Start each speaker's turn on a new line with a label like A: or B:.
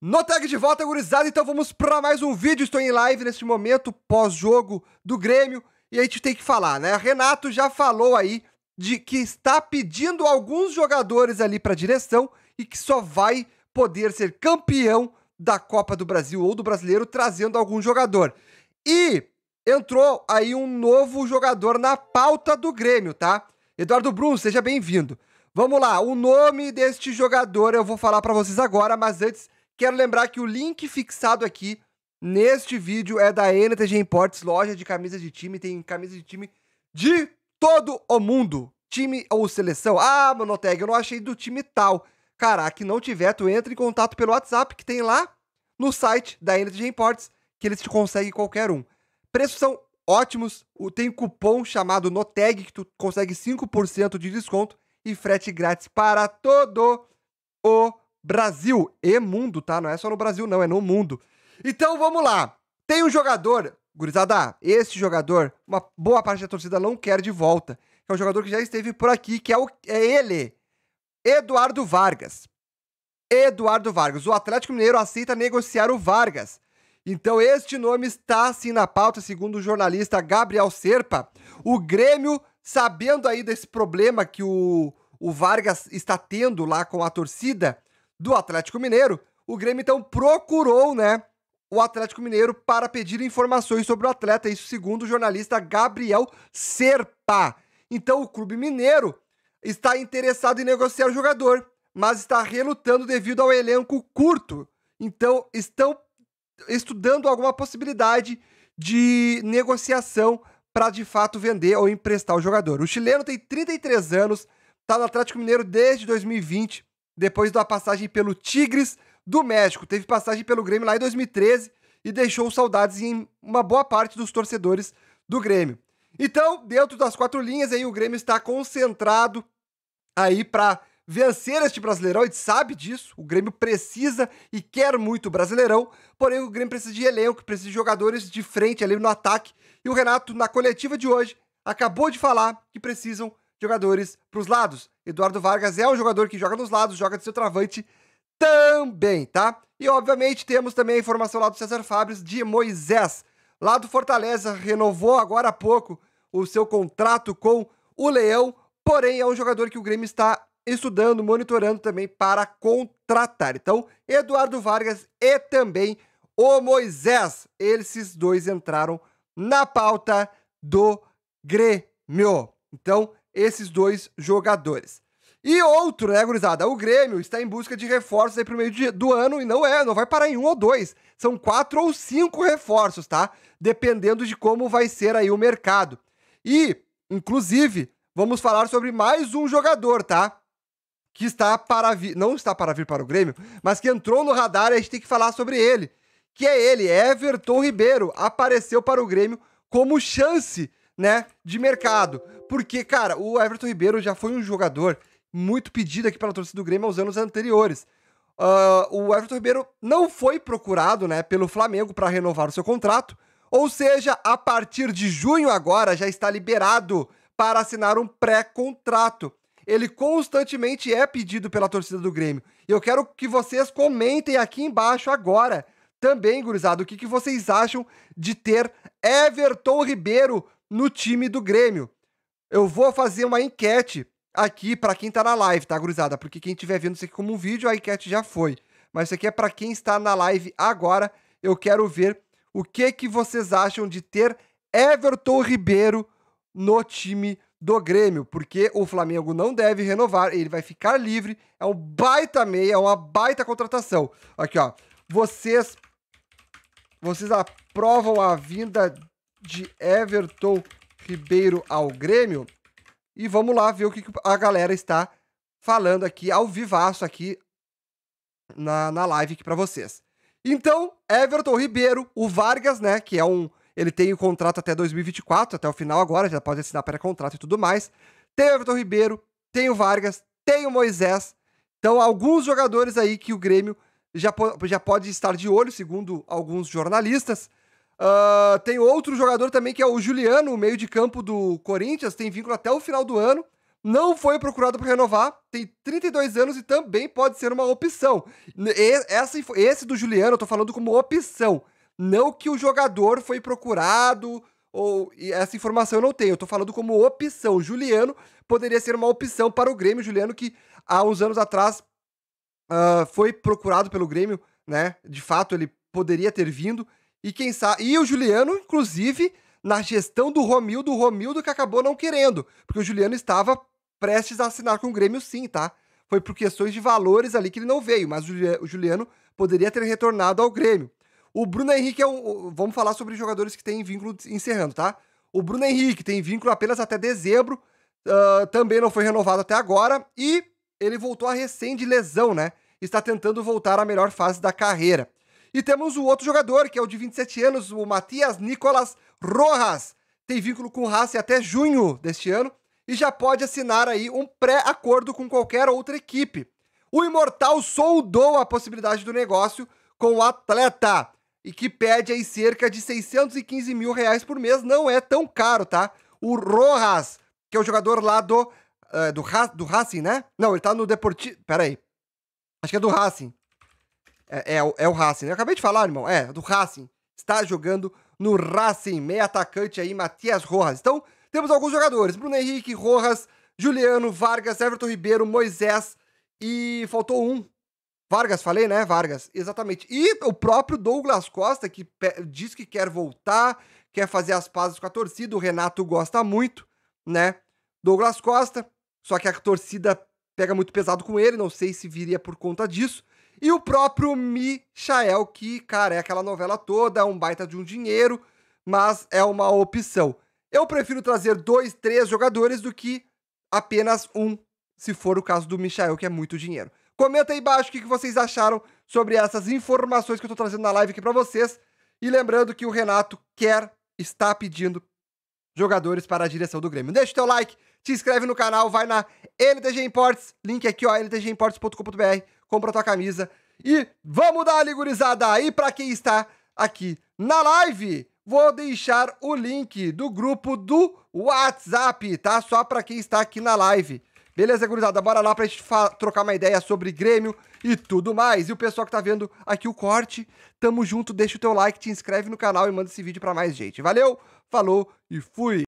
A: No tag de volta, gurizada, então vamos para mais um vídeo. Estou em live nesse momento, pós-jogo do Grêmio, e a gente tem que falar, né? Renato já falou aí de que está pedindo alguns jogadores ali para a direção e que só vai poder ser campeão da Copa do Brasil ou do Brasileiro trazendo algum jogador. E entrou aí um novo jogador na pauta do Grêmio, tá? Eduardo Bruno, seja bem-vindo. Vamos lá, o nome deste jogador eu vou falar para vocês agora, mas antes Quero lembrar que o link fixado aqui neste vídeo é da NTG Imports, loja de camisas de time. Tem camisas de time de todo o mundo. Time ou seleção. Ah, Monotag, eu não achei do time tal. Cara, que não tiver, tu entra em contato pelo WhatsApp que tem lá no site da NTG Imports, que eles te conseguem qualquer um. Preços são ótimos. Tem cupom chamado NOTEG, que tu consegue 5% de desconto e frete grátis para todo o Brasil e mundo, tá? Não é só no Brasil, não, é no mundo. Então vamos lá. Tem um jogador, gurizada, esse jogador, uma boa parte da torcida não quer de volta. É um jogador que já esteve por aqui, que é, o, é ele, Eduardo Vargas. Eduardo Vargas. O Atlético Mineiro aceita negociar o Vargas. Então, este nome está sim na pauta, segundo o jornalista Gabriel Serpa. O Grêmio, sabendo aí desse problema que o, o Vargas está tendo lá com a torcida, do Atlético Mineiro, o Grêmio então procurou, né, o Atlético Mineiro para pedir informações sobre o atleta, isso segundo o jornalista Gabriel Serpa. Então o clube mineiro está interessado em negociar o jogador, mas está relutando devido ao elenco curto. Então estão estudando alguma possibilidade de negociação para de fato vender ou emprestar o jogador. O chileno tem 33 anos, está no Atlético Mineiro desde 2020 depois da passagem pelo Tigres do México. Teve passagem pelo Grêmio lá em 2013 e deixou saudades em uma boa parte dos torcedores do Grêmio. Então, dentro das quatro linhas, aí o Grêmio está concentrado aí para vencer este Brasileirão, e sabe disso, o Grêmio precisa e quer muito o Brasileirão, porém o Grêmio precisa de elenco, precisa de jogadores de frente ali no ataque, e o Renato, na coletiva de hoje, acabou de falar que precisam jogadores para os lados. Eduardo Vargas é um jogador que joga nos lados, joga de seu travante também, tá? E obviamente temos também a informação lá do César Fabres de Moisés, lá do Fortaleza, renovou agora há pouco o seu contrato com o Leão, porém é um jogador que o Grêmio está estudando, monitorando também para contratar. Então, Eduardo Vargas e também o Moisés, esses dois entraram na pauta do Grêmio. Então, esses dois jogadores. E outro, né, gurizada? O Grêmio está em busca de reforços aí pro meio de, do ano e não é, não vai parar em um ou dois. São quatro ou cinco reforços, tá? Dependendo de como vai ser aí o mercado. E, inclusive, vamos falar sobre mais um jogador, tá? Que está para vir, não está para vir para o Grêmio, mas que entrou no radar e a gente tem que falar sobre ele. Que é ele, Everton Ribeiro. Apareceu para o Grêmio como chance né, de mercado. Porque, cara, o Everton Ribeiro já foi um jogador muito pedido aqui pela torcida do Grêmio aos anos anteriores. Uh, o Everton Ribeiro não foi procurado, né, pelo Flamengo para renovar o seu contrato. Ou seja, a partir de junho agora já está liberado para assinar um pré-contrato. Ele constantemente é pedido pela torcida do Grêmio. E eu quero que vocês comentem aqui embaixo agora também, gurizada, o que, que vocês acham de ter Everton Ribeiro no time do Grêmio. Eu vou fazer uma enquete aqui para quem tá na live, tá, gurizada? Porque quem estiver vendo isso aqui como um vídeo, a enquete já foi. Mas isso aqui é para quem está na live agora. Eu quero ver o que que vocês acham de ter Everton Ribeiro no time do Grêmio, porque o Flamengo não deve renovar, ele vai ficar livre. É um baita meia, é uma baita contratação. Aqui, ó. Vocês vocês aprovam a vinda de Everton Ribeiro ao Grêmio. E vamos lá ver o que a galera está falando aqui, ao vivaço aqui na, na live aqui para vocês. Então, Everton Ribeiro, o Vargas, né, que é um... Ele tem o contrato até 2024, até o final agora, já pode assinar pré-contrato e tudo mais. Tem o Everton Ribeiro, tem o Vargas, tem o Moisés. Então, alguns jogadores aí que o Grêmio já, já pode estar de olho, segundo alguns jornalistas. Uh, tem outro jogador também que é o Juliano, o meio de campo do Corinthians, tem vínculo até o final do ano. Não foi procurado para renovar, tem 32 anos e também pode ser uma opção. Essa, esse do Juliano eu tô falando como opção. Não que o jogador foi procurado, ou essa informação eu não tenho. Eu tô falando como opção. Juliano poderia ser uma opção para o Grêmio. Juliano, que há uns anos atrás uh, foi procurado pelo Grêmio, né? De fato, ele poderia ter vindo. E quem sabe. E o Juliano, inclusive, na gestão do Romildo, o Romildo que acabou não querendo. Porque o Juliano estava prestes a assinar com o Grêmio, sim, tá? Foi por questões de valores ali que ele não veio, mas o Juliano poderia ter retornado ao Grêmio. O Bruno Henrique é um. Vamos falar sobre jogadores que têm vínculo encerrando, tá? O Bruno Henrique tem vínculo apenas até dezembro, uh, também não foi renovado até agora, e ele voltou a recém de lesão, né? Está tentando voltar à melhor fase da carreira. E temos o outro jogador, que é o de 27 anos, o Matias Nicolas Rojas. Tem vínculo com o Racing até junho deste ano e já pode assinar aí um pré-acordo com qualquer outra equipe. O Imortal soldou a possibilidade do negócio com o atleta e que pede aí cerca de 615 mil reais por mês. Não é tão caro, tá? O Rojas, que é o jogador lá do, uh, do, do Racing, né? Não, ele tá no Deportivo... pera aí Acho que é do Racing. É, é, é o Racing. Eu acabei de falar, irmão. É, do Racing. Está jogando no Racing. Meia atacante aí, Matias Rojas. Então, temos alguns jogadores. Bruno Henrique, Rojas, Juliano, Vargas, Everton Ribeiro, Moisés e faltou um. Vargas, falei, né? Vargas, exatamente. E o próprio Douglas Costa, que diz que quer voltar, quer fazer as pazes com a torcida. O Renato gosta muito, né? Douglas Costa, só que a torcida pega muito pesado com ele, não sei se viria por conta disso. E o próprio Michael, que, cara, é aquela novela toda, é um baita de um dinheiro, mas é uma opção. Eu prefiro trazer dois, três jogadores do que apenas um, se for o caso do Michael, que é muito dinheiro. Comenta aí embaixo o que vocês acharam sobre essas informações que eu estou trazendo na live aqui para vocês. E lembrando que o Renato quer, está pedindo jogadores para a direção do Grêmio. Deixa o teu like, se inscreve no canal, vai na NTG Imports, link aqui, ó, ntgimports.com.br compra tua camisa. E vamos dar uma ligurizada aí para quem está aqui na live. Vou deixar o link do grupo do WhatsApp, tá? Só para quem está aqui na live. Beleza, gurizada? Bora lá pra gente trocar uma ideia sobre Grêmio e tudo mais. E o pessoal que tá vendo aqui o corte, tamo junto, deixa o teu like, te inscreve no canal e manda esse vídeo pra mais gente. Valeu, falou e fui!